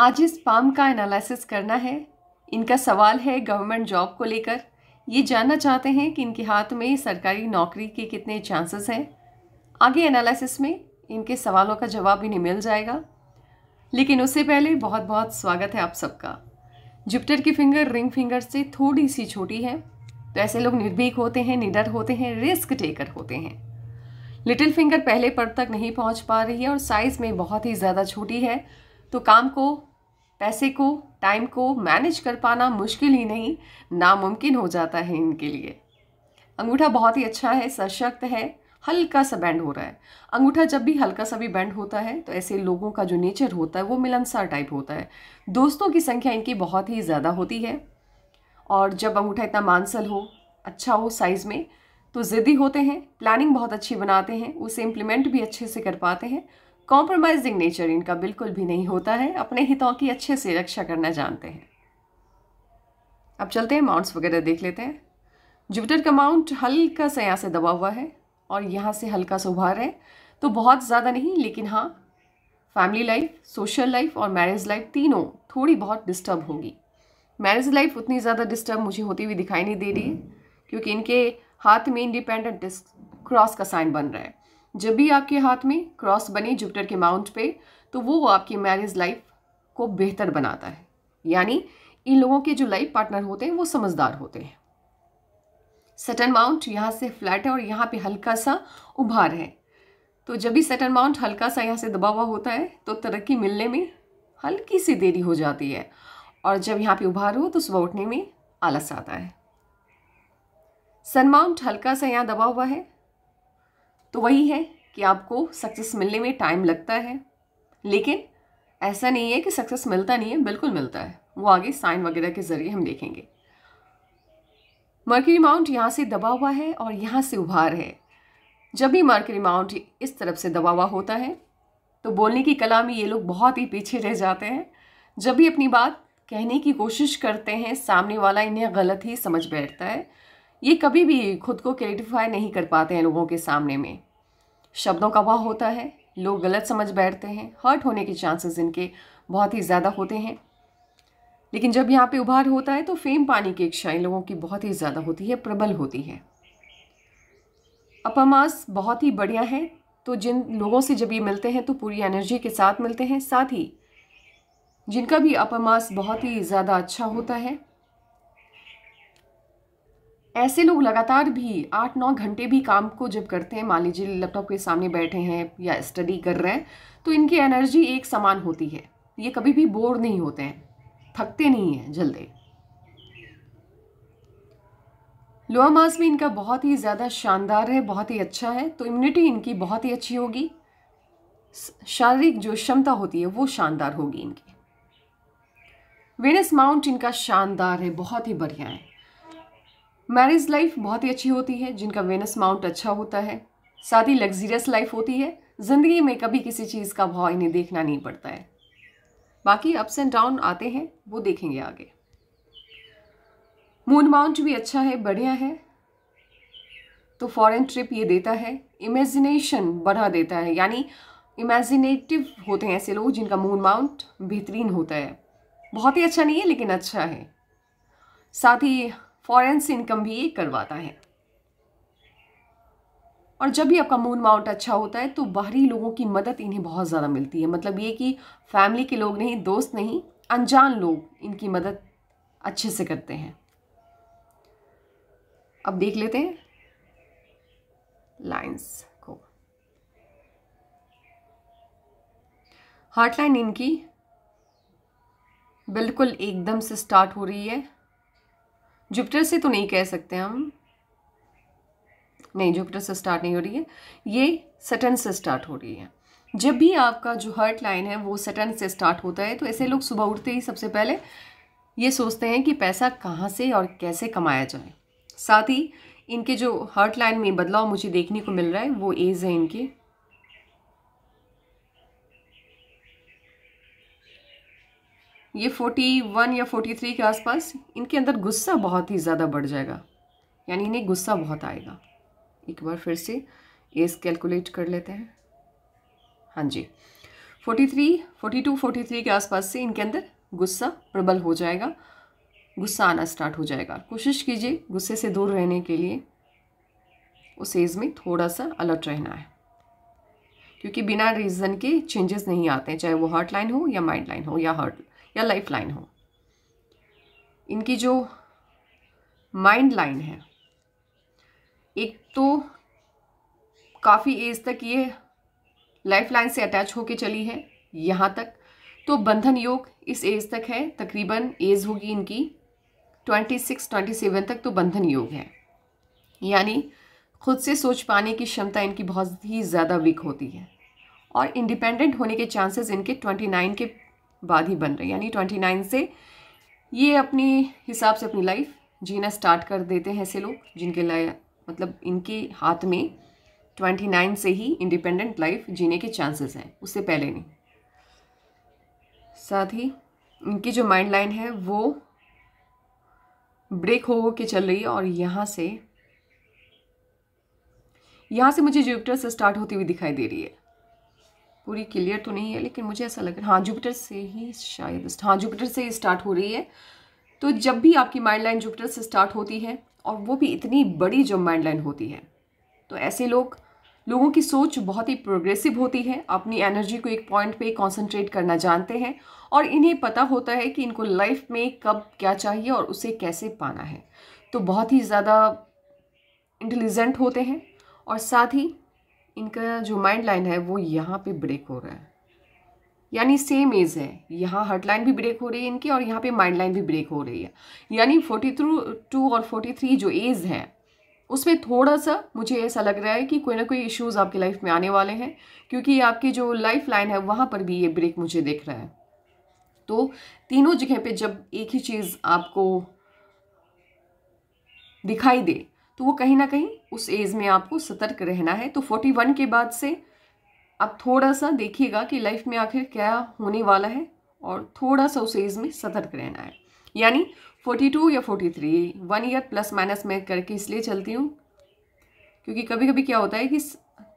आज इस पाम का एनालिसिस करना है इनका सवाल है गवर्नमेंट जॉब को लेकर ये जानना चाहते हैं कि इनके हाथ में सरकारी नौकरी के कितने चांसेस हैं आगे एनालिसिस में इनके सवालों का जवाब इन्हें मिल जाएगा लेकिन उससे पहले बहुत बहुत स्वागत है आप सबका जुपिटर की फिंगर रिंग फिंगर से थोड़ी सी छोटी है तो ऐसे लोग निर्भीक होते हैं निडर होते हैं रिस्क टेकर होते हैं लिटिल फिंगर पहले पर तक नहीं पहुंच पा रही है और साइज़ में बहुत ही ज़्यादा छोटी है तो काम को पैसे को टाइम को मैनेज कर पाना मुश्किल ही नहीं नामुमकिन हो जाता है इनके लिए अंगूठा बहुत ही अच्छा है सशक्त है हल्का सा बैंड हो रहा है अंगूठा जब भी हल्का सा भी बैंड होता है तो ऐसे लोगों का जो नेचर होता है वो मिलनसार टाइप होता है दोस्तों की संख्या इनकी बहुत ही ज़्यादा होती है और जब अंगूठा इतना मानसल हो अच्छा हो साइज़ में तो ज़िद्दी होते हैं प्लानिंग बहुत अच्छी बनाते हैं उसे इम्प्लीमेंट भी अच्छे से कर पाते हैं कॉम्प्रोमाइजिंग नेचर इनका बिल्कुल भी नहीं होता है अपने हितों की अच्छे से रक्षा करना जानते हैं अब चलते हैं माउंट्स वगैरह देख लेते हैं जुपिटर का माउंट हल्का सा यहाँ से दबा हुआ है और यहाँ से हल्का सा उभार है तो बहुत ज़्यादा नहीं लेकिन हाँ फैमिली लाइफ सोशल लाइफ और मैरिज लाइफ तीनों थोड़ी बहुत डिस्टर्ब होंगी मैरिज लाइफ उतनी ज़्यादा डिस्टर्ब मुझे होती हुई दिखाई नहीं दे रही क्योंकि इनके हाथ में इंडिपेंडेंट क्रॉस का साइन बन रहा है जब भी आपके हाथ में क्रॉस बने जुपिटर के माउंट पे तो वो आपकी मैरिज लाइफ को बेहतर बनाता है यानी इन लोगों के जो लाइफ पार्टनर होते हैं वो समझदार होते हैं सटन माउंट यहाँ से फ्लैट है और यहाँ पे हल्का सा उभार है तो जब भी सटन माउंट हल्का सा यहाँ से दबा हुआ होता है तो तरक्की मिलने में हल्की सी देरी हो जाती है और जब यहाँ पे उभार हो तो सुबह उठने में आलस आता है सन माउंट हल्का सा यहाँ दबा हुआ है तो वही है कि आपको सक्सेस मिलने में टाइम लगता है लेकिन ऐसा नहीं है कि सक्सेस मिलता नहीं है बिल्कुल मिलता है वो आगे साइन वगैरह के ज़रिए हम देखेंगे मर्करी माउंट यहाँ से दबा हुआ है और यहाँ से उभार है जब भी मर्करी माउंट इस तरफ से दबा हुआ होता है तो बोलने की कला में ये लोग बहुत ही पीछे रह जाते हैं जब भी अपनी बात कहने की कोशिश करते हैं सामने वाला इन्हें गलत ही समझ बैठता है ये कभी भी खुद को क्लेरिफाई नहीं कर पाते हैं लोगों के सामने में शब्दों का वाह होता है लोग गलत समझ बैठते हैं हर्ट होने के चांसेस इनके बहुत ही ज़्यादा होते हैं लेकिन जब यहाँ पे उभार होता है तो फेम पानी की इच्छा इन लोगों की बहुत ही ज़्यादा होती है प्रबल होती है अपमास बहुत ही बढ़िया है तो जिन लोगों से जब ये मिलते हैं तो पूरी एनर्जी के साथ मिलते हैं साथ ही जिनका भी अपमास बहुत ही ज़्यादा अच्छा होता है ऐसे लोग लगातार भी आठ नौ घंटे भी काम को जब करते हैं मान लीजिए लैपटॉप के सामने बैठे हैं या स्टडी कर रहे हैं तो इनकी एनर्जी एक समान होती है ये कभी भी बोर नहीं होते हैं थकते नहीं हैं जल्दी लोअर मास में इनका बहुत ही ज़्यादा शानदार है बहुत ही अच्छा है तो इम्यूनिटी इनकी बहुत ही अच्छी होगी शारीरिक जो क्षमता होती है वो शानदार होगी इनकी वेनस माउंट इनका शानदार है बहुत ही बढ़िया है मैरिज लाइफ बहुत ही अच्छी होती है जिनका वेनस माउंट अच्छा होता है साथ ही लग्जीरियस लाइफ होती है ज़िंदगी में कभी किसी चीज़ का भाव इन्हें देखना नहीं पड़ता है बाकी अप्स एंड डाउन आते हैं वो देखेंगे आगे मून माउंट भी अच्छा है बढ़िया है तो फॉरेन ट्रिप ये देता है इमेजिनेशन बढ़ा देता है यानी इमेजिनेटिव होते हैं ऐसे लोग जिनका मून माउंट बेहतरीन होता है बहुत ही अच्छा नहीं है लेकिन अच्छा है साथ ही फॉरेन से इनकम भी ये करवाता है और जब भी आपका मून माउंट अच्छा होता है तो बाहरी लोगों की मदद इन्हें बहुत ज़्यादा मिलती है मतलब ये कि फैमिली के लोग नहीं दोस्त नहीं अनजान लोग इनकी मदद अच्छे से करते हैं अब देख लेते हैं लाइंस को हार्ट लाइन इनकी बिल्कुल एकदम से स्टार्ट हो रही है जुपिटर से तो नहीं कह सकते हम नहीं जुपिटर से स्टार्ट नहीं हो रही है ये सटन से स्टार्ट हो रही है जब भी आपका जो हर्ट लाइन है वो सटन से स्टार्ट होता है तो ऐसे लोग सुबह उठते ही सबसे पहले ये सोचते हैं कि पैसा कहाँ से और कैसे कमाया जाए साथ ही इनके जो हर्ट लाइन में बदलाव मुझे देखने को मिल रहा है वो एज है इनकी ये फोर्टी वन या फोर्टी थ्री के आसपास इनके अंदर गुस्सा बहुत ही ज़्यादा बढ़ जाएगा यानी इन्हें गुस्सा बहुत आएगा एक बार फिर से एज कैलकुलेट कर लेते हैं हाँ जी forty three forty two forty three के आसपास से इनके अंदर गुस्सा प्रबल हो जाएगा गुस्सा आना स्टार्ट हो जाएगा कोशिश कीजिए गुस्से से दूर रहने के लिए उस एज में थोड़ा सा अलर्ट रहना है क्योंकि बिना रीज़न के चेंजेस नहीं आते हैं चाहे वो हार्ट लाइन हो या माइंड लाइन हो या हार्ट या लाइफ लाइन हो इनकी जो माइंड लाइन है एक तो काफ़ी एज तक ये लाइफ लाइन से अटैच होके चली है यहाँ तक तो बंधन योग इस एज तक है तकरीबन एज होगी इनकी ट्वेंटी सिक्स ट्वेंटी सेवन तक तो बंधन योग है यानी खुद से सोच पाने की क्षमता इनकी बहुत ही ज़्यादा वीक होती है और इंडिपेंडेंट होने के चांसेस इनके ट्वेंटी नाइन के बाद ही बन रही यानी यानी नाइन से ये अपने हिसाब से अपनी लाइफ जीना स्टार्ट कर देते हैं ऐसे लोग जिनके लाइ मतलब इनके हाथ में ट्वेंटी नाइन से ही इंडिपेंडेंट लाइफ जीने के चांसेस हैं उससे पहले नहीं साथ ही इनकी जो माइंड लाइन है वो ब्रेक हो हो के चल रही है और यहाँ से यहाँ से मुझे जुपिटर से स्टार्ट होती हुई दिखाई दे रही है पूरी क्लियर तो नहीं है लेकिन मुझे ऐसा लग रहा है हाँ जुपिटर से ही शायद हाँ जुपिटर से ही स्टार्ट हो रही है तो जब भी आपकी माइंड लाइन जुपिटर से स्टार्ट होती है और वो भी इतनी बड़ी जब माइंड लाइन होती है तो ऐसे लोग लोगों की सोच बहुत ही प्रोग्रेसिव होती है अपनी एनर्जी को एक पॉइंट पे कंसंट्रेट करना जानते हैं और इन्हें पता होता है कि इनको लाइफ में कब क्या चाहिए और उसे कैसे पाना है तो बहुत ही ज़्यादा इंटेलिजेंट होते हैं और साथ ही इनका जो माइंड लाइन है वो यहाँ पे ब्रेक हो रहा है यानी सेम एज है यहाँ हर्ट लाइन भी ब्रेक हो रही है इनकी और यहाँ पे माइंड लाइन भी ब्रेक हो रही है यानी फोर्टी थ्रू टू और फोर्टी थ्री जो एज है उसमें थोड़ा सा मुझे ऐसा लग रहा है कि कोई ना कोई इश्यूज आपकी लाइफ में आने वाले हैं क्योंकि आपकी जो लाइफ लाइन है वहाँ पर भी ये ब्रेक मुझे देख रहा है तो तीनों जगह पे जब एक ही चीज़ आपको दिखाई दे तो वो कहीं ना कहीं उस एज में आपको सतर्क रहना है तो फोर्टी वन के बाद से आप थोड़ा सा देखिएगा कि लाइफ में आखिर क्या होने वाला है और थोड़ा सा उस एज में सतर्क रहना है यानी फोर्टी टू या forty three one year plus minus मैं करके इसलिए चलती हूँ क्योंकि कभी कभी क्या होता है कि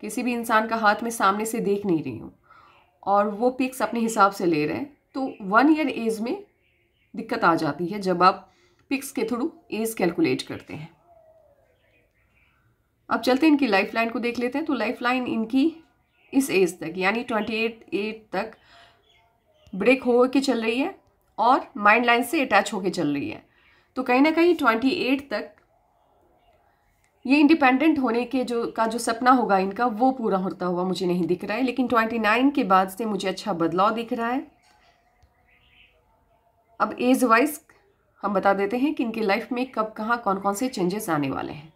किसी भी इंसान का हाथ में सामने से देख नहीं रही हूँ और वो पिक्स अपने हिसाब से ले रहे हैं तो वन ईयर एज में दिक्कत आ जाती है जब आप पिक्स के थ्रू एज कैलकुलेट करते हैं अब चलते हैं इनकी लाइफ लाइन को देख लेते हैं तो लाइफ लाइन इनकी इस एज तक यानी ट्वेंटी एट एट तक ब्रेक हो के चल रही है और माइंड लाइन से अटैच होके चल रही है तो कहीं ना कहीं ट्वेंटी एट तक ये इंडिपेंडेंट होने के जो का जो सपना होगा इनका वो पूरा होता हुआ मुझे नहीं दिख रहा है लेकिन ट्वेंटी नाइन के बाद से मुझे अच्छा बदलाव दिख रहा है अब एज वाइज हम बता देते हैं कि इनके लाइफ में कब कहाँ कौन कौन से चेंजेस आने वाले हैं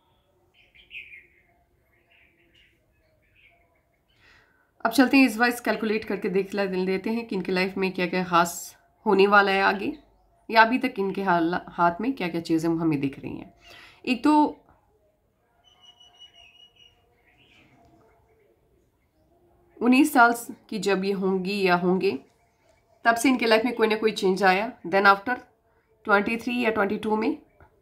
अब चलते हैं इस वाइज कैलकुलेट करके देख लेते हैं कि इनके लाइफ में क्या क्या खास होने वाला है आगे या अभी तक इनके हाथ में क्या क्या चीज़ें हमें दिख रही हैं एक तो उन्नीस साल की जब ये होंगी या होंगे तब से इनके लाइफ में कोई ना कोई चेंज आया देन आफ्टर ट्वेंटी थ्री या ट्वेंटी टू में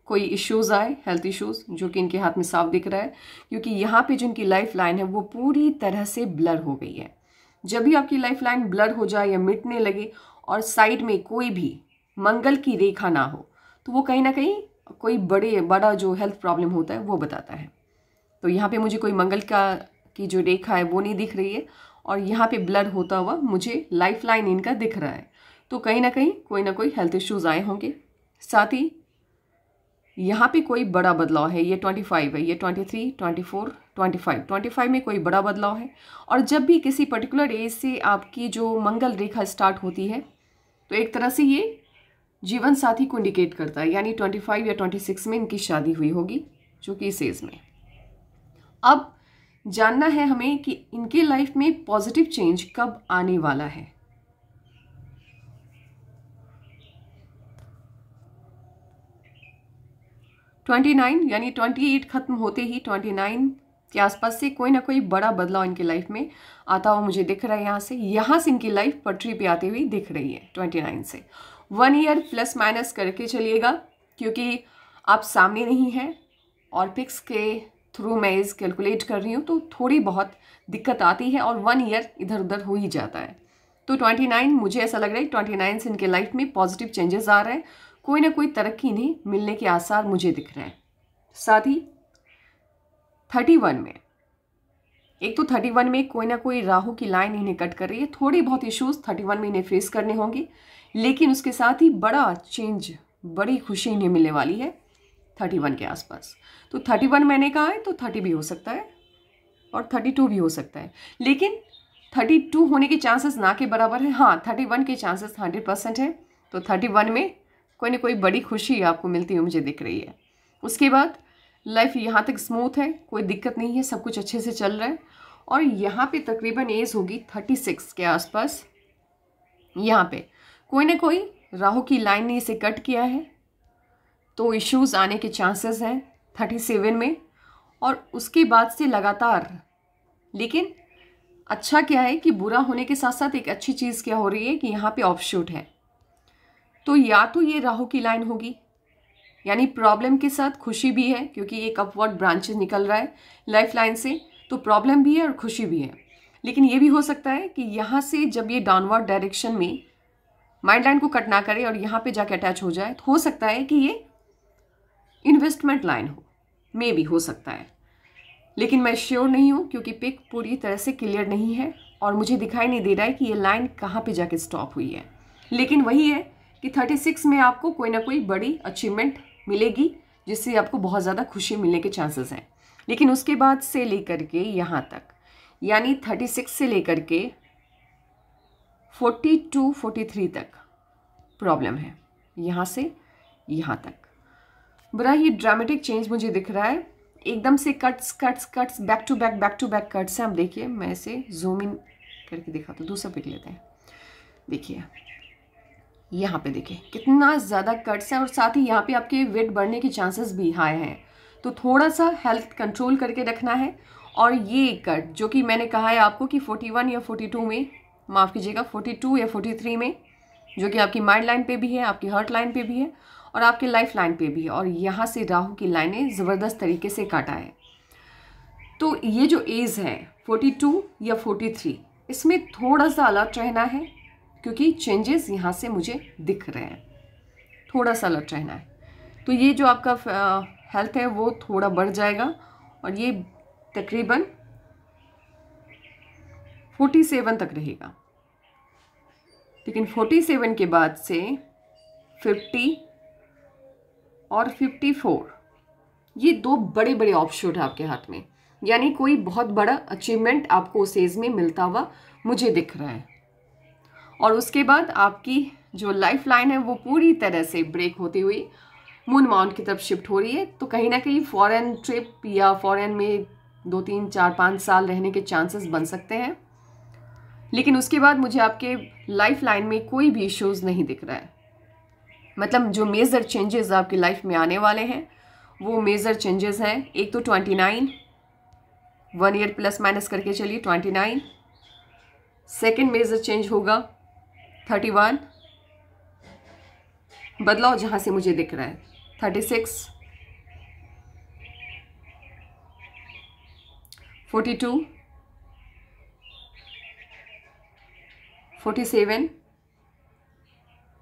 कोई इश्यूज़ आए हेल्थ इश्यूज़ जो कि इनके हाथ में साफ दिख रहा है क्योंकि यहाँ पे जो इनकी लाइफ लाइन है वो पूरी तरह से ब्लर हो गई है जब भी आपकी लाइफ लाइन ब्लर हो जाए या मिटने लगे और साइड में कोई भी मंगल की रेखा ना हो तो वो कहीं ना कहीं कोई बड़े बड़ा जो हेल्थ प्रॉब्लम होता है वो बताता है तो यहाँ पे मुझे कोई मंगल का की जो रेखा है वो नहीं दिख रही है और यहाँ पे ब्लर होता हुआ मुझे लाइफ लाइन इनका दिख रहा है तो कहीं ना कहीं कोई ना कोई हेल्थ इश्यूज़ आए होंगे साथ ही यहाँ पे कोई बड़ा बदलाव है ये 25 है ये 23, 24, 25, 25 में कोई बड़ा बदलाव है और जब भी किसी पर्टिकुलर एज से आपकी जो मंगल रेखा स्टार्ट होती है तो एक तरह से ये जीवन साथी को इंडिकेट करता है यानी 25 या 26 में इनकी शादी हुई होगी जो कि इस एज में अब जानना है हमें कि इनके लाइफ में पॉजिटिव चेंज कब आने वाला है 29 यानी 28 ख़त्म होते ही 29 के आसपास से कोई ना कोई बड़ा बदलाव इनके लाइफ में आता हुआ मुझे दिख रहा है यहाँ से यहाँ से इनकी लाइफ पटरी पे आती हुई दिख रही है 29 से वन ईयर प्लस माइनस करके चलिएगा क्योंकि आप सामने नहीं हैं और पिक्स के थ्रू मैं इस कैलकुलेट कर रही हूँ तो थोड़ी बहुत दिक्कत आती है और वन ईयर इधर उधर हो ही जाता है तो 29 मुझे ऐसा लग रहा है 29 से इनके लाइफ में पॉजिटिव चेंजेस आ रहे हैं कोई ना कोई तरक्की इन्हें मिलने के आसार मुझे दिख रहे हैं साथ ही थर्टी वन में एक तो थर्टी वन में कोई ना कोई राहु की लाइन इन्हें कट कर रही है थोड़ी बहुत इश्यूज थर्टी वन में इन्हें फेस करने होंगे लेकिन उसके साथ ही बड़ा चेंज बड़ी खुशी इन्हें मिलने वाली है थर्टी वन के आसपास तो थर्टी वन मैंने कहा है तो थर्टी भी हो सकता है और थर्टी टू भी हो सकता है लेकिन थर्टी टू होने के चांसेस ना के बराबर है हाँ थर्टी वन के चांसेस हंड्रेड परसेंट है तो थर्टी वन में कोई ना कोई बड़ी खुशी आपको मिलती हुई मुझे दिख रही है उसके बाद लाइफ यहाँ तक स्मूथ है कोई दिक्कत नहीं है सब कुछ अच्छे से चल रहा है और यहाँ पे तकरीबन एज होगी थर्टी सिक्स के आसपास यहाँ पे कोई ना कोई राहु की लाइन ने इसे कट किया है तो इश्यूज़ आने के चांसेस हैं थर्टी सेवन में और उसके बाद से लगातार लेकिन अच्छा क्या है कि बुरा होने के साथ साथ एक अच्छी चीज़ क्या हो रही है कि यहाँ पे ऑफ शूट है तो या तो ये राहु की लाइन होगी यानी प्रॉब्लम के साथ खुशी भी है क्योंकि एक अपवर्ड ब्रांचेज निकल रहा है लाइफ लाइन से तो प्रॉब्लम भी है और खुशी भी है लेकिन ये भी हो सकता है कि यहाँ से जब ये डाउनवर्ड डायरेक्शन में माइंड लाइन को कट ना करे और यहाँ पे जाके अटैच हो जाए तो हो सकता है कि ये इन्वेस्टमेंट लाइन हो मे भी हो सकता है लेकिन मैं श्योर नहीं हूँ क्योंकि पिक पूरी तरह से क्लियर नहीं है और मुझे दिखाई नहीं दे रहा है कि ये लाइन कहाँ पे जाके स्टॉप हुई है लेकिन वही है कि 36 में आपको कोई ना कोई बड़ी अचीवमेंट मिलेगी जिससे आपको बहुत ज़्यादा खुशी मिलने के चांसेस हैं लेकिन उसके बाद से लेकर के यहाँ तक यानी 36 से लेकर के 42, 43 तक प्रॉब्लम है यहाँ से यहाँ तक बड़ा ही ड्रामेटिक चेंज मुझे दिख रहा है एकदम से cuts cuts cuts back to back back to back cuts हैं आप देखिए मैं इसे जूम इन करके दिखाता हूँ दूसरा पिक लेते हैं देखिए यहाँ पे देखें कितना ज़्यादा कट्स हैं और साथ ही यहाँ पे आपके वेट बढ़ने के चांसेस भी हाई हैं तो थोड़ा सा हेल्थ कंट्रोल करके रखना है और ये कट जो कि मैंने कहा है आपको कि 41 या 42 में माफ़ कीजिएगा 42 या 43 में जो कि आपकी माइंड लाइन पे भी है आपकी हर्ट लाइन पे भी है और आपके लाइफ लाइन पर भी है और यहाँ से राहु की लाइने ज़बरदस्त तरीके से काटा है तो ये जो एज़ है फोर्टी या फोर्टी इसमें थोड़ा सा अलर्ट रहना है क्योंकि चेंजेस यहाँ से मुझे दिख रहे हैं थोड़ा सा अलर्ट रहना है तो ये जो आपका हेल्थ है वो थोड़ा बढ़ जाएगा और ये तकरीबन फोर्टी सेवन तक रहेगा लेकिन फोर्टी सेवन के बाद से फिफ्टी और फिफ्टी फोर ये दो बड़े बड़े है आपके हाथ में यानी कोई बहुत बड़ा अचीवमेंट आपको उस एज में मिलता हुआ मुझे दिख रहा है और उसके बाद आपकी जो लाइफ लाइन है वो पूरी तरह से ब्रेक होती हुई मून माउंट की तरफ शिफ्ट हो रही है तो कहीं ना कहीं फॉरेन ट्रिप या फॉरेन में दो तीन चार पाँच साल रहने के चांसेस बन सकते हैं लेकिन उसके बाद मुझे आपके लाइफ लाइन में कोई भी इश्यूज़ नहीं दिख रहा है मतलब जो मेज़र चेंजेस आपकी लाइफ में आने वाले हैं वो मेज़र चेंजेस हैं एक तो twenty nine one year plus minus करके चलिए twenty nine second major change होगा थर्टी वन बदलाव जहां से मुझे दिख रहा है thirty six forty two forty seven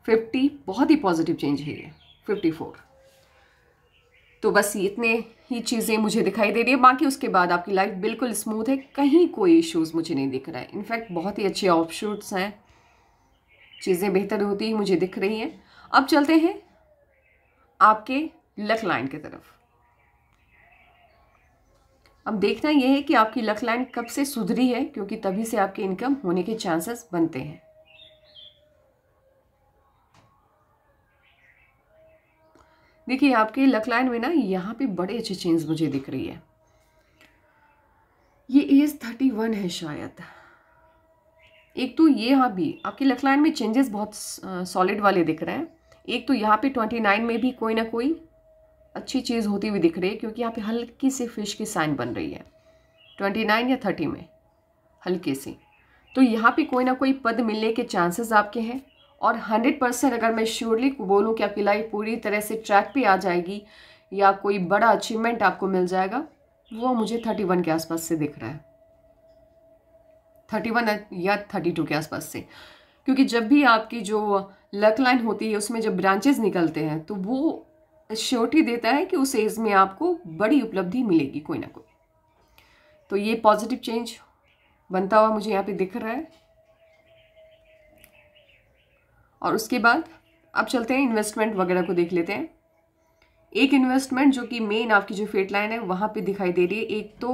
fifty बहुत ही पॉजिटिव चेंज है ये फिफ्टी फोर तो बस इतने ही चीज़ें मुझे दिखाई दे रही है बाकी उसके बाद आपकी लाइफ बिल्कुल स्मूथ है कहीं कोई इश्यूज़ मुझे नहीं दिख रहा है इनफैक्ट बहुत ही अच्छे ऑफ शूट्स हैं चीज़ें बेहतर होती ही मुझे दिख रही हैं अब चलते हैं आपके लक लाइन की तरफ अब देखना यह है कि आपकी लक लाइन कब से सुधरी है क्योंकि तभी से आपके इनकम होने के चांसेस बनते हैं देखिए आपके लक लाइन में ना यहाँ पे बड़े अच्छे चेंज मुझे दिख रही है ये एज थर्टी वन है शायद एक तो ये यहाँ भी आपकी लेफ्ट लाइन में चेंजेस बहुत सॉलिड वाले दिख रहे हैं एक तो यहाँ पे ट्वेंटी नाइन में भी कोई ना कोई अच्छी चीज़ होती हुई दिख रही है क्योंकि यहाँ पे हल्की सी फिश की साइन बन रही है ट्वेंटी नाइन या थर्टी में हल्की सी तो यहाँ पे कोई ना कोई पद मिलने के चांसेस आपके हैं और हंड्रेड परसेंट अगर मैं श्योरली बोलूँ कि आपकी लाइफ पूरी तरह से ट्रैक पर आ जाएगी या कोई बड़ा अचीवमेंट आपको मिल जाएगा वो मुझे थर्टी वन के आसपास से दिख रहा है थर्टी वन या थर्टी टू के आसपास से क्योंकि जब भी आपकी जो लक लाइन होती है उसमें जब ब्रांचेज निकलते हैं तो वो श्योरिटी देता है कि उस एज में आपको बड़ी उपलब्धि मिलेगी कोई ना कोई तो ये पॉजिटिव चेंज बनता हुआ मुझे यहाँ पे दिख रहा है और उसके बाद अब चलते हैं इन्वेस्टमेंट वगैरह को देख लेते हैं एक इन्वेस्टमेंट जो कि मेन आपकी जो फेट लाइन है वहाँ पे दिखाई दे रही है एक तो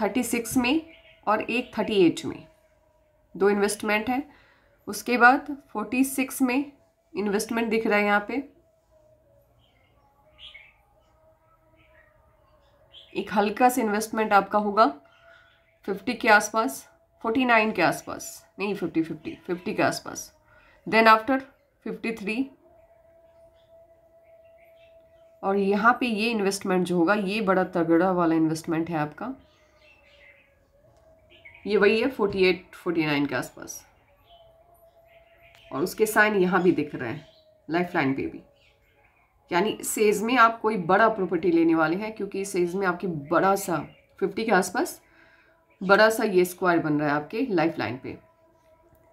थर्टी सिक्स में और एक थर्टी एट में दो इन्वेस्टमेंट है उसके बाद फोर्टी सिक्स में इन्वेस्टमेंट दिख रहा है यहाँ पे एक हल्का सा इन्वेस्टमेंट आपका होगा फिफ्टी के आसपास फोर्टी नाइन के आसपास नहीं फिफ्टी फिफ्टी फिफ्टी के आसपास देन आफ्टर फिफ्टी थ्री और यहाँ पे ये इन्वेस्टमेंट जो होगा ये बड़ा तगड़ा वाला इन्वेस्टमेंट है आपका ये वही है फोर्टी एट फोर्टी नाइन के आसपास और उसके साइन यहाँ भी दिख रहे हैं लाइफ लाइन पे भी यानी सेज में आप कोई बड़ा प्रॉपर्टी लेने वाले हैं क्योंकि सेज में आपके बड़ा सा फिफ्टी के आसपास बड़ा सा ये स्क्वायर बन रहा है आपके लाइफ लाइन पे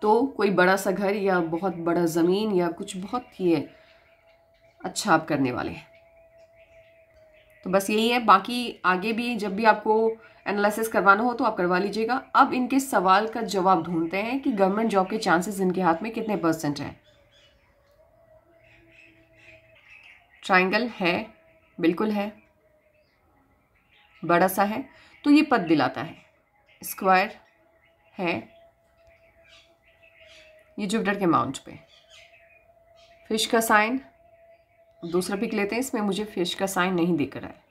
तो कोई बड़ा सा घर या बहुत बड़ा ज़मीन या कुछ बहुत ही है अच्छा आप करने वाले हैं तो बस यही है बाकी आगे भी जब भी आपको एनालिसिस करवाना हो तो आप करवा लीजिएगा अब इनके सवाल का जवाब ढूंढते हैं कि गवर्नमेंट जॉब के चांसेस इनके हाथ में कितने परसेंट हैं ट्राइंगल है बिल्कुल है बड़ा सा है तो ये पद दिलाता है स्क्वायर है ये जुपिटर के माउंट पे फिश का साइन दूसरा पिक लेते हैं इसमें मुझे फिश का साइन नहीं दिख रहा है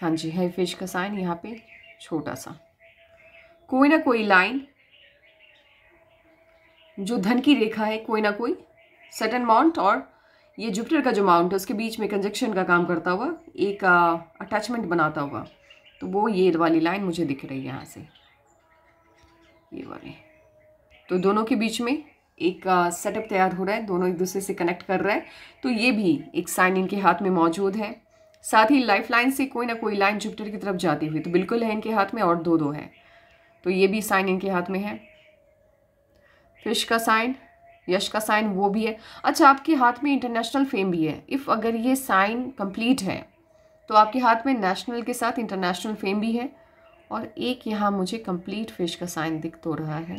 हाँ जी है फिश का साइन यहाँ पे छोटा सा कोई ना कोई लाइन जो धन की रेखा है कोई ना कोई सटन माउंट और ये जुपिटर का जो माउंट है उसके बीच में कंजक्शन का काम करता हुआ एक अटैचमेंट बनाता हुआ तो वो ये वाली लाइन मुझे दिख रही है यहाँ से ये वाली तो दोनों के बीच में एक सेटअप तैयार हो रहा है दोनों एक दूसरे से कनेक्ट कर रहा है तो ये भी एक साइन इनके हाथ में मौजूद है साथ ही लाइफ लाइन से कोई ना कोई लाइन जुपिटर की तरफ जाती हुई तो बिल्कुल है इनके हाथ में और दो दो है तो ये भी साइन इनके हाथ में है फिश का साइन यश का साइन वो भी है अच्छा आपके हाथ में इंटरनेशनल फेम भी है इफ़ अगर ये साइन कंप्लीट है तो आपके हाथ में नेशनल के साथ इंटरनेशनल फेम भी है और एक यहाँ मुझे कंप्लीट फिश का साइन दिख तो रहा है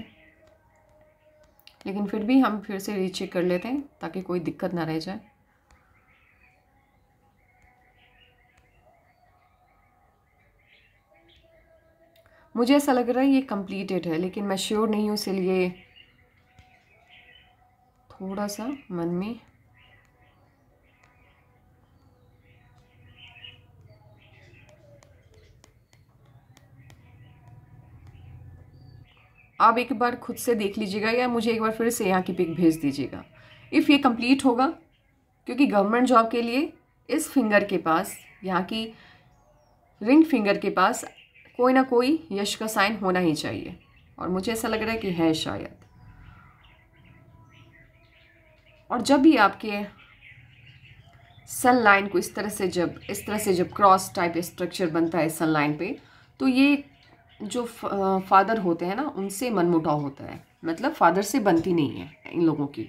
लेकिन फिर भी हम फिर से रीचेक कर लेते हैं ताकि कोई दिक्कत ना रह जाए मुझे ऐसा लग रहा है ये कंप्लीटेड है लेकिन मैं श्योर नहीं हूँ इसलिए थोड़ा सा मन में आप एक बार खुद से देख लीजिएगा या मुझे एक बार फिर से यहाँ की पिक भेज दीजिएगा इफ़ ये कंप्लीट होगा क्योंकि गवर्नमेंट जॉब के लिए इस फिंगर के पास यहाँ की रिंग फिंगर के पास कोई ना कोई यश का साइन होना ही चाहिए और मुझे ऐसा लग रहा है कि है शायद और जब भी आपके सन लाइन को इस तरह से जब इस तरह से जब क्रॉस टाइप स्ट्रक्चर बनता है सन लाइन पे तो ये जो फादर होते हैं ना उनसे मनमुटाव होता है मतलब फादर से बनती नहीं है इन लोगों की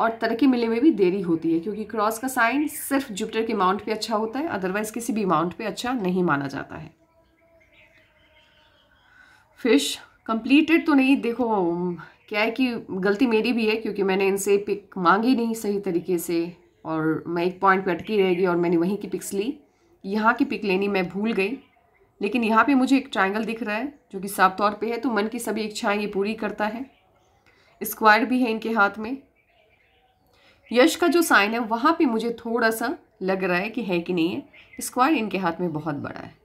और तरक्की मिलने में भी देरी होती है क्योंकि क्रॉस का साइन सिर्फ जुपिटर के माउंट पे अच्छा होता है अदरवाइज़ किसी भी माउंट पे अच्छा नहीं माना जाता है फिश कंप्लीटेड तो नहीं देखो क्या है कि गलती मेरी भी है क्योंकि मैंने इनसे पिक मांगी नहीं सही तरीके से और मैं एक पॉइंट पर अटकी रह गई और मैंने वहीं की पिक्स ली यहाँ की पिक लेनी मैं भूल गई लेकिन यहाँ पे मुझे एक ट्रायंगल दिख रहा है जो कि साफ तौर पे है तो मन की सभी इच्छाएं ये पूरी करता है स्क्वायर भी है इनके हाथ में यश का जो साइन है वहाँ पे मुझे थोड़ा सा लग रहा है कि है कि नहीं है स्क्वायर इनके हाथ में बहुत बड़ा है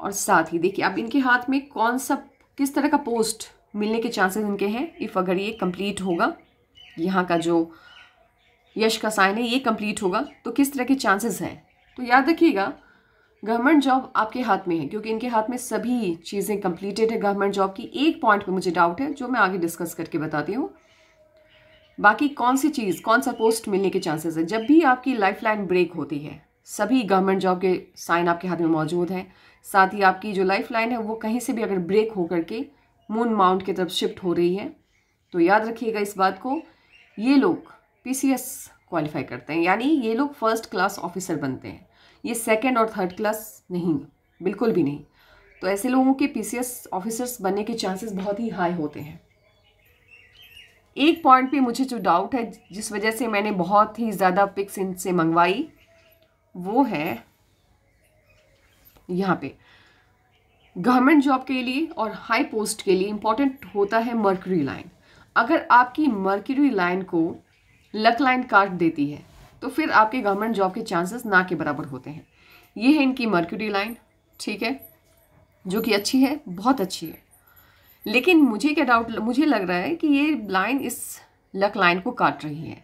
और साथ ही देखिए अब इनके हाथ में कौन सा किस तरह का पोस्ट मिलने के चांसेस इनके हैं इफ़ अगर ये कंप्लीट होगा यहाँ का जो यश का साइन है ये कंप्लीट होगा तो किस तरह के चांसेस हैं तो याद रखिएगा गवर्नमेंट जॉब आपके हाथ में है क्योंकि इनके हाथ में सभी चीज़ें कंप्लीटेड है गवर्नमेंट जॉब की एक पॉइंट पे मुझे डाउट है जो मैं आगे डिस्कस करके बताती हूँ बाकी कौन सी चीज़ कौन सा पोस्ट मिलने के चांसेस है जब भी आपकी लाइफ लाइन ब्रेक होती है सभी गवर्नमेंट जॉब के साइन आपके हाथ में मौजूद हैं साथ ही आपकी जो लाइफ लाइन है वो कहीं से भी अगर ब्रेक हो करके मून माउंट की तरफ शिफ्ट हो रही है तो याद रखिएगा इस बात को ये लोग पीसीएस क्वालिफाई करते हैं यानी ये लोग फर्स्ट क्लास ऑफिसर बनते हैं ये सेकेंड और थर्ड क्लास नहीं बिल्कुल भी नहीं तो ऐसे लोगों के एस ऑफिसर्स बनने के चांसेस बहुत ही हाई होते हैं एक पॉइंट पे मुझे जो डाउट है जिस वजह से मैंने बहुत ही ज़्यादा पिक्स इनसे मंगवाई वो है यहाँ पे गवर्नमेंट जॉब के लिए और हाई पोस्ट के लिए इम्पॉर्टेंट होता है मर्क्यूरी लाइन अगर आपकी मर्क्यूरी लाइन को लक लाइन काट देती है तो फिर आपके गवर्नमेंट जॉब के चांसेस ना के बराबर होते हैं ये है इनकी मर्क्यूरी लाइन ठीक है जो कि अच्छी है बहुत अच्छी है लेकिन मुझे क्या डाउट मुझे लग रहा है कि ये लाइन इस लक लाइन को काट रही है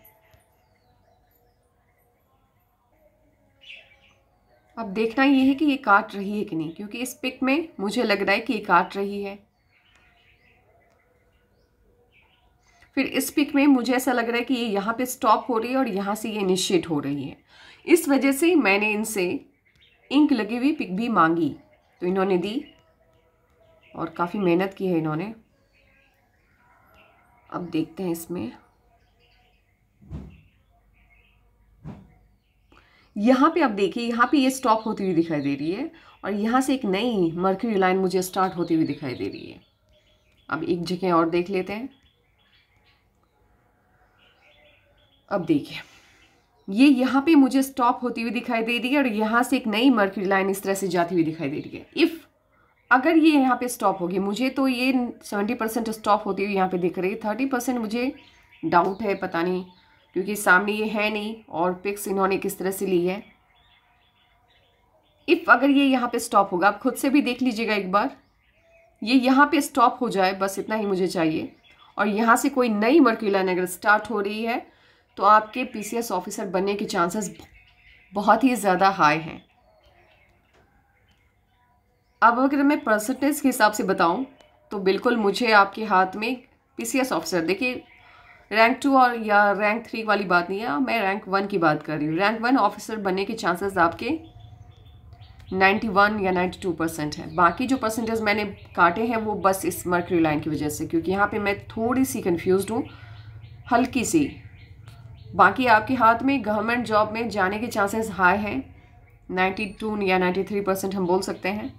अब देखना ये है कि ये काट रही है कि नहीं क्योंकि इस पिक में मुझे लग रहा है कि ये काट रही है फिर इस पिक में मुझे ऐसा लग रहा है कि ये यहाँ पे स्टॉप हो रही है और यहाँ से ये इनिशिएट हो रही है इस वजह से मैंने इनसे इंक लगी हुई पिक भी मांगी तो इन्होंने दी और काफ़ी मेहनत की है इन्होंने अब देखते हैं इसमें यहाँ पे आप देखिए यहाँ पे ये स्टॉप होती हुई दिखाई दे रही है और यहाँ से एक नई मर्क्यूरी लाइन मुझे स्टार्ट होती हुई दिखाई दे रही है अब एक जगह और देख लेते हैं अब देखिए ये यहाँ पे मुझे स्टॉप होती हुई दिखाई दे रही है और यहाँ से एक नई मर्क्यूरी लाइन इस तरह से जाती हुई दिखाई दे रही है इफ़ अगर ये यहाँ पे स्टॉप होगी मुझे तो ये सेवेंटी परसेंट स्टॉप होती हुई यहाँ पे दिख रही है थर्टी परसेंट मुझे डाउट है पता नहीं क्योंकि सामने ये है नहीं और पिक्स इन्होंने किस तरह से ली है इफ़ अगर ये यहाँ पे स्टॉप होगा आप खुद से भी देख लीजिएगा एक बार ये यहाँ पे स्टॉप हो जाए बस इतना ही मुझे चाहिए और यहाँ से कोई नई मर्क्यूलाइन अगर स्टार्ट हो रही है तो आपके पी ऑफिसर बनने के चांसेस बहुत ही ज़्यादा हाई हैं अब अगर मैं परसेंटेज के हिसाब से बताऊं तो बिल्कुल मुझे आपके हाथ में पीसीएस ऑफिसर देखिए रैंक टू और या रैंक थ्री वाली बात नहीं है मैं रैंक वन की बात कर रही हूँ रैंक वन ऑफिसर बनने के चांसेस आपके 91 या 92 परसेंट है बाकी जो परसेंटेज मैंने काटे हैं वो बस इस मर्क्री लाइन की वजह से क्योंकि यहाँ पे मैं थोड़ी सी कंफ्यूज हूँ हल्की सी बाकी आपके हाथ में गवर्नमेंट जॉब में जाने के चांसेस हाई हैं 92 या 93 परसेंट हम बोल सकते हैं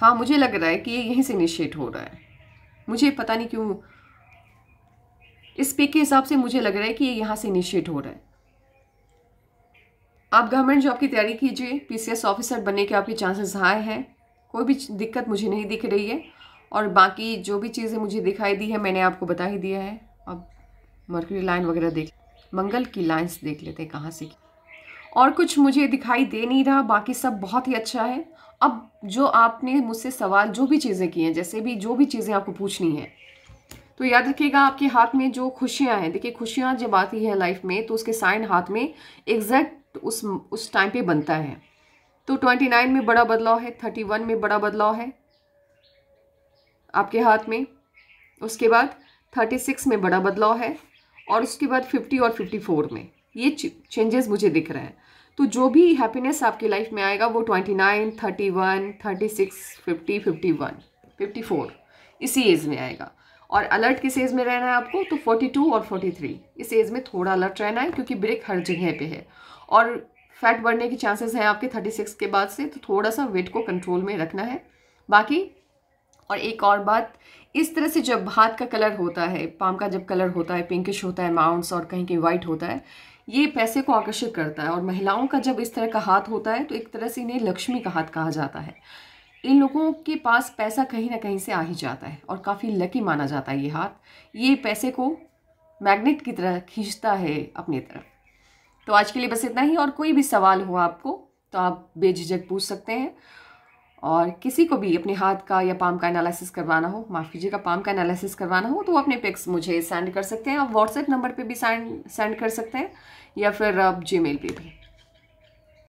हाँ मुझे लग रहा है कि ये यहीं से इनिशिएट हो रहा है मुझे पता नहीं क्यों इस पिक के हिसाब से मुझे लग रहा है कि ये यहाँ से इनिशिएट हो रहा है आप गवर्नमेंट जॉब की तैयारी कीजिए पीसीएस ऑफिसर बनने के आपके चांसेस हाई हैं कोई भी दिक्कत मुझे नहीं दिख रही है और बाकी जो भी चीज़ें मुझे दिखाई दी है मैंने आपको बता ही दिया है अब मर्क्यूरी लाइन वगैरह देख मंगल की लाइन्स देख लेते हैं कहाँ से और कुछ मुझे दिखाई दे नहीं रहा बाकी सब बहुत ही अच्छा है अब जो आपने मुझसे सवाल जो भी चीज़ें की हैं जैसे भी जो भी चीज़ें आपको पूछनी है तो याद रखिएगा आपके हाथ में जो खुशियाँ हैं देखिए खुशियाँ जब आती हैं लाइफ में तो उसके साइन हाथ में एग्जैक्ट उस उस टाइम पे बनता है तो ट्वेंटी नाइन में बड़ा बदलाव है थर्टी वन में बड़ा बदलाव है आपके हाथ में उसके बाद थर्टी सिक्स में बड़ा बदलाव है और उसके बाद फिफ्टी और फिफ्टी फोर में ये चेंजेस मुझे दिख रहे हैं तो जो भी हैप्पीनेस आपकी लाइफ में आएगा वो twenty nine thirty one thirty six fifty fifty one fifty four इसी एज में आएगा और अलर्ट किस एज में रहना है आपको तो फोर्टी टू और फोर्टी थ्री इस एज में थोड़ा अलर्ट रहना है क्योंकि ब्रेक हर जगह पे है और फैट बढ़ने के चांसेस हैं आपके थर्टी सिक्स के बाद से तो थोड़ा सा वेट को कंट्रोल में रखना है बाकी और एक और बात इस तरह से जब हाथ का कलर होता है पाम का जब कलर होता है पिंकिश होता है माउंट्स और कहीं कहीं वाइट होता है ये पैसे को आकर्षित करता है और महिलाओं का जब इस तरह का हाथ होता है तो एक तरह से इन्हें लक्ष्मी का हाथ कहा जाता है इन लोगों के पास पैसा कहीं ना कहीं से आ ही जाता है और काफ़ी लकी माना जाता है ये हाथ ये पैसे को मैग्नेट की तरह खींचता है अपनी तरफ तो आज के लिए बस इतना ही और कोई भी सवाल हो आपको तो आप बेझिझक पूछ सकते हैं और किसी को भी अपने हाथ का या पाम का एनालिसिस करवाना हो माफ़ कीजिएगा पाम का एनालिसिस करवाना हो तो वो अपने पिक्स मुझे सेंड कर सकते हैं आप व्हाट्सएप नंबर पे भी सेंड सेंड कर सकते हैं या फिर आप जी पे भी